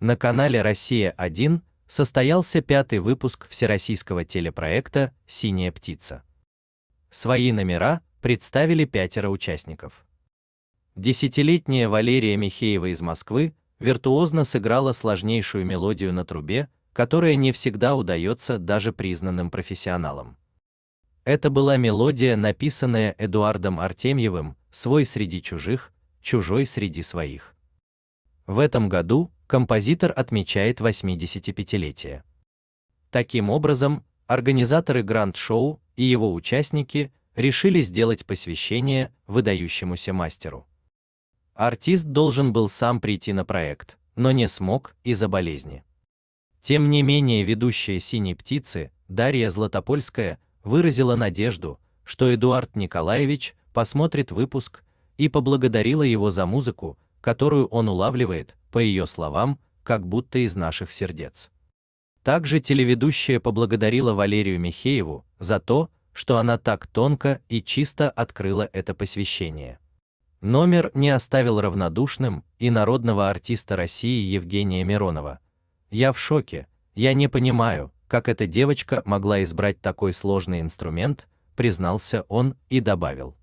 На канале «Россия-1» состоялся пятый выпуск всероссийского телепроекта «Синяя птица». Свои номера представили пятеро участников. Десятилетняя Валерия Михеева из Москвы виртуозно сыграла сложнейшую мелодию на трубе, которая не всегда удается даже признанным профессионалам. Это была мелодия, написанная Эдуардом Артемьевым «Свой среди чужих, чужой среди своих». В этом году композитор отмечает 85-летие. Таким образом, организаторы гранд-шоу и его участники решили сделать посвящение выдающемуся мастеру. Артист должен был сам прийти на проект, но не смог из-за болезни. Тем не менее, ведущая Синей птицы Дарья Златопольская выразила надежду, что Эдуард Николаевич посмотрит выпуск и поблагодарила его за музыку, которую он улавливает, по ее словам, как будто из наших сердец. Также телеведущая поблагодарила Валерию Михееву за то, что она так тонко и чисто открыла это посвящение. Номер не оставил равнодушным и народного артиста России Евгения Миронова. Я в шоке, я не понимаю, как эта девочка могла избрать такой сложный инструмент, признался он и добавил.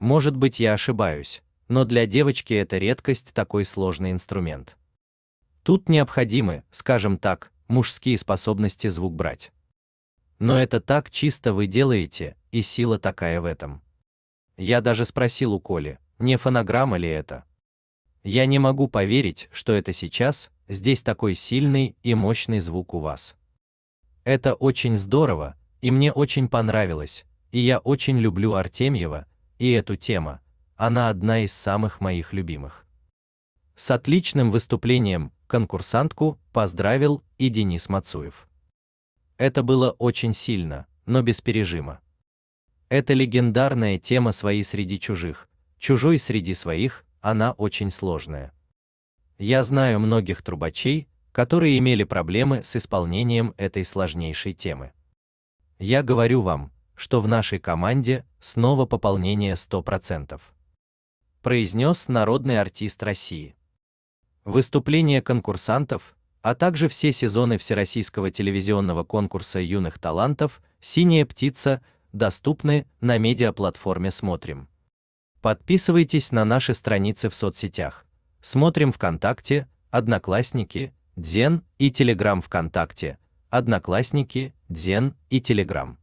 Может быть, я ошибаюсь но для девочки это редкость такой сложный инструмент. Тут необходимы, скажем так, мужские способности звук брать. Но это так чисто вы делаете, и сила такая в этом. Я даже спросил у Коли, не фонограмма ли это? Я не могу поверить, что это сейчас, здесь такой сильный и мощный звук у вас. Это очень здорово, и мне очень понравилось, и я очень люблю Артемьева и эту тему, она одна из самых моих любимых. С отличным выступлением конкурсантку поздравил и Денис Мацуев. Это было очень сильно, но без пережима. Это легендарная тема своей среди чужих, чужой среди своих, она очень сложная. Я знаю многих трубачей, которые имели проблемы с исполнением этой сложнейшей темы. Я говорю вам, что в нашей команде снова пополнение 100% произнес народный артист России. Выступления конкурсантов, а также все сезоны Всероссийского телевизионного конкурса юных талантов «Синяя птица» доступны на медиаплатформе «Смотрим». Подписывайтесь на наши страницы в соцсетях. Смотрим ВКонтакте, Одноклассники, Дзен и Телеграм ВКонтакте, Одноклассники, Дзен и Телеграм.